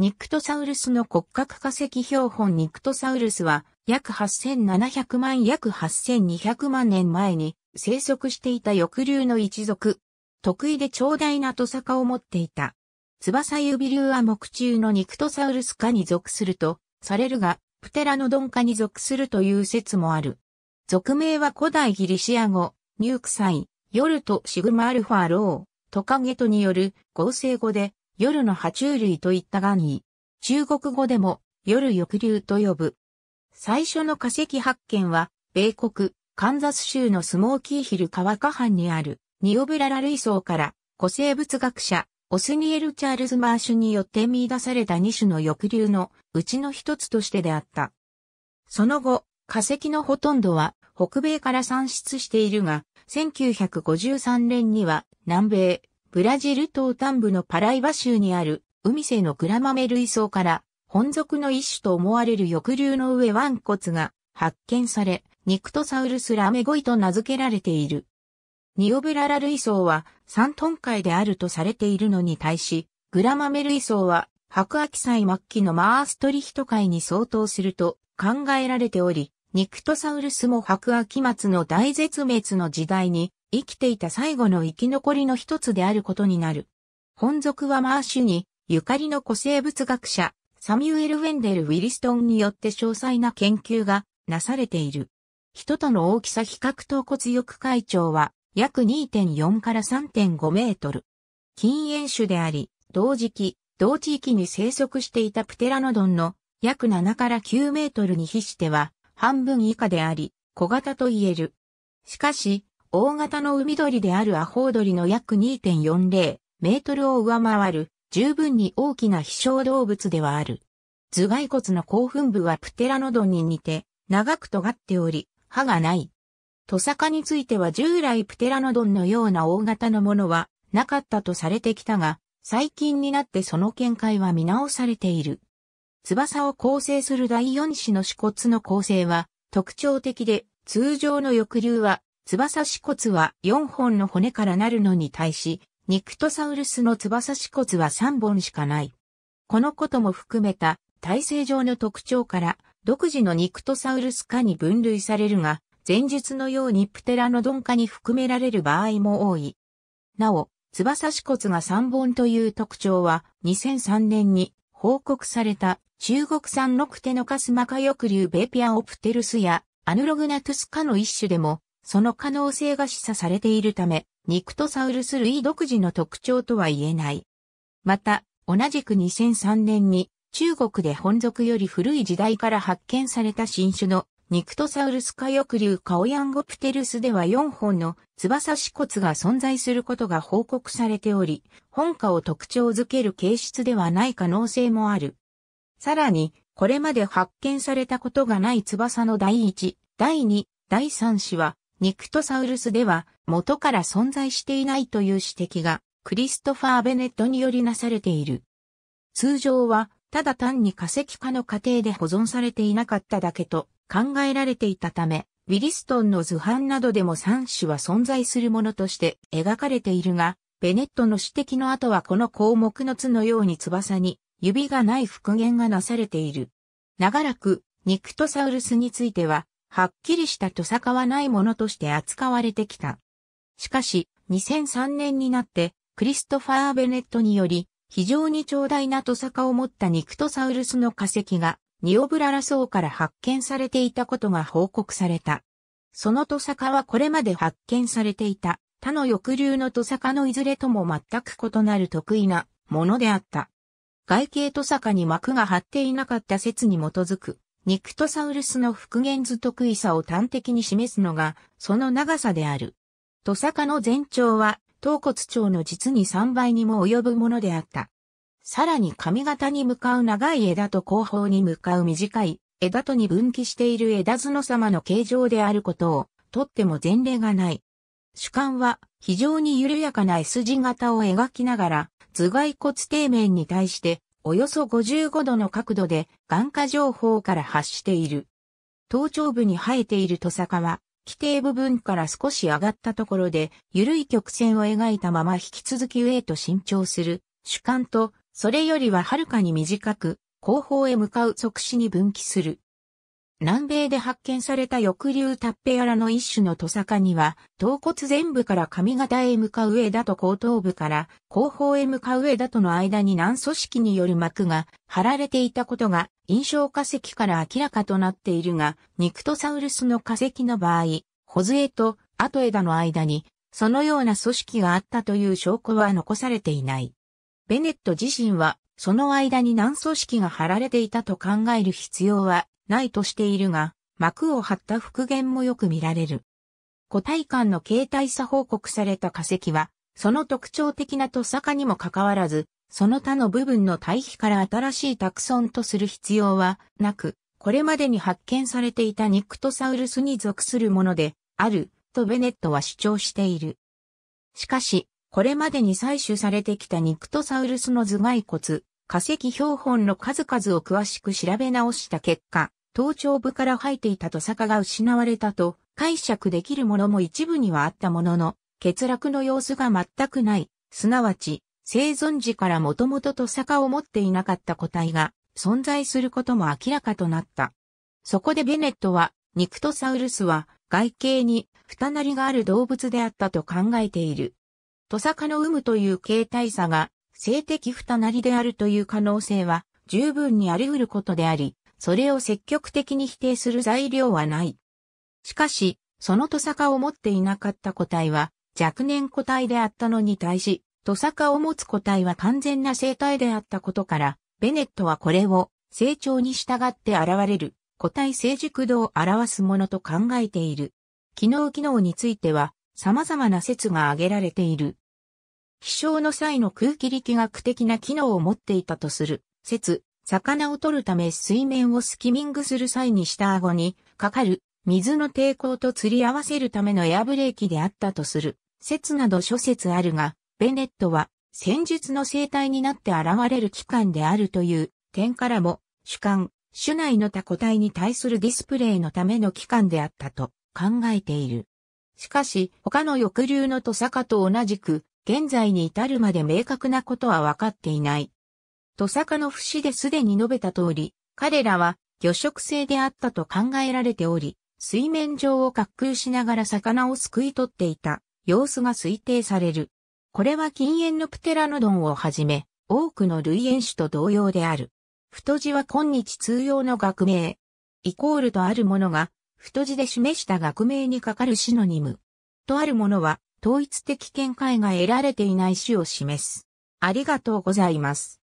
ニクトサウルスの骨格化石標本ニクトサウルスは約8700万約8200万年前に生息していた翼竜の一族。得意で長大なトサカを持っていた。翼指竜は木中のニクトサウルス科に属すると、されるが、プテラノドン科に属するという説もある。俗名は古代ギリシア語、ニュークサイ、ヨルトシグマアルファロー、トカゲトによる合成語で、夜の爬虫類といったガニー。中国語でも、夜翼竜と呼ぶ。最初の化石発見は、米国、カンザス州のスモーキーヒル川下藩にある、ニオブララ類層から、古生物学者、オスニエル・チャールズ・マーシュによって見出された2種の翼竜のうちの一つとしてであった。その後、化石のほとんどは北米から産出しているが、1953年には南米、ブラジル東端部のパライバ州にある海瀬のクラマメ類草から本属の一種と思われる翼竜の上腕骨が発見され、ニクトサウルスラメゴイと名付けられている。ニオブララ類草は三トン海であるとされているのに対し、グラマメ類草は白亜紀祭末期のマーストリヒト海に相当すると考えられており、ニクトサウルスも白亜紀末の大絶滅の時代に生きていた最後の生き残りの一つであることになる。本属はマーシュにゆかりの古生物学者サミュエル・ウェンデル・ウィリストンによって詳細な研究がなされている。人との大きさ比較と骨翼会長は約2.4から3.5メートル。禁煙種であり、同時期、同地域に生息していたプテラノドンの約7から9メートルに比しては半分以下であり、小型と言える。しかし、大型の海鳥であるアホウドリの約2.40メートルを上回る、十分に大きな飛翔動物ではある。頭蓋骨の興奮部はプテラノドンに似て、長く尖っており、歯がない。トサカについては従来プテラノドンのような大型のものはなかったとされてきたが、最近になってその見解は見直されている。翼を構成する第四子の子骨の構成は特徴的で、通常の翼竜は、翼子骨は4本の骨からなるのに対し、ニクトサウルスの翼子骨は3本しかない。このことも含めた体制上の特徴から独自のニクトサウルス化に分類されるが、前述のようにプテラノドンに含められる場合も多い。なお、翼子骨が3本という特徴は2003年に報告された中国産ロクテノカスマカヨクリューベピアオプテルスやアヌログナトゥスカの一種でも、その可能性が示唆されているため、ニクトサウルス類独自の特徴とは言えない。また、同じく2003年に中国で本属より古い時代から発見された新種のニクトサウルスカヨクリューカオヤンゴプテルスでは4本の翼子骨が存在することが報告されており、本科を特徴づける形質ではない可能性もある。さらに、これまで発見されたことがない翼の第1、第2、第3子は、ニクトサウルスでは元から存在していないという指摘が、クリストファー・ベネットによりなされている。通常は、ただ単に化石化の過程で保存されていなかっただけと考えられていたため、ウィリストンの図版などでも3種は存在するものとして描かれているが、ベネットの指摘の後はこの項目の図のように翼に指がない復元がなされている。長らく、ニクトサウルスについては、はっきりしたトサカはないものとして扱われてきた。しかし、2003年になって、クリストファー・ベネットにより、非常に長大なトサカを持ったニクトサウルスの化石が、ニオブララ層から発見されていたことが報告された。そのトサカはこれまで発見されていた、他の抑留のトサカのいずれとも全く異なる得意なものであった。外形と坂に膜が張っていなかった説に基づく、ニクトサウルスの復元図得意さを端的に示すのが、その長さである。トサカの全長は、頭骨長の実に3倍にも及ぶものであった。さらに髪型に向かう長い枝と後方に向かう短い枝とに分岐している枝角様の形状であることをとっても前例がない。主観は非常に緩やかな S 字型を描きながら、頭蓋骨底面に対して、およそ55度の角度で眼下情報から発している。頭頂部に生えているトサカは、規定部分から少し上がったところで、緩い曲線を描いたまま引き続き上へと伸長する、主観と、それよりははるかに短く、後方へ向かう即死に分岐する。南米で発見された翼竜タッペアラの一種のトサカには、頭骨前部から髪型へ向かう枝と後頭部から後方へ向かう枝との間に軟組織による膜が張られていたことが印象化石から明らかとなっているが、ニクトサウルスの化石の場合、ホズエと後枝の間にそのような組織があったという証拠は残されていない。ベネット自身はその間に軟組織が張られていたと考える必要はないとしているが、膜を張った復元もよく見られる。個体間の形態差報告された化石は、その特徴的なとさかにもかかわらず、その他の部分の対比から新しいタクソンとする必要はなく、これまでに発見されていたニクトサウルスに属するもので、ある、とベネットは主張している。しかし、これまでに採取されてきたニクトサウルスの頭蓋骨、化石標本の数々を詳しく調べ直した結果、頭頂部から生えていたトサカが失われたと解釈できるものも一部にはあったものの、欠落の様子が全くない、すなわち、生存時からもともとトサカを持っていなかった個体が存在することも明らかとなった。そこでベネットは、ニクトサウルスは外形に二なりがある動物であったと考えている。トサカの有無という形態差が性的二なりであるという可能性は十分にあり得ることであり、それを積極的に否定する材料はない。しかし、そのトサカを持っていなかった個体は若年個体であったのに対し、トサカを持つ個体は完全な生態であったことから、ベネットはこれを成長に従って現れる個体成熟度を表すものと考えている。機能機能については様々な説が挙げられている。飛翔の際の空気力学的な機能を持っていたとする説、魚を取るため水面をスキミングする際に下顎にかかる水の抵抗と釣り合わせるためのエアブレーキであったとする説など諸説あるが、ベネットは戦術の生態になって現れる機関であるという点からも主観、主内の他個体に対するディスプレイのための機関であったと考えている。しかし他の抑留のトサカと同じく現在に至るまで明確なことは分かっていない。土坂の節ですでに述べた通り、彼らは魚食性であったと考えられており、水面上を滑空しながら魚をすくい取っていた様子が推定される。これは禁煙のプテラノドンをはじめ、多くの類煙種と同様である。太字は今日通用の学名。イコールとあるものが、太字で示した学名にかかるシノニム。とあるものは、統一的見解が得られていない種を示す。ありがとうございます。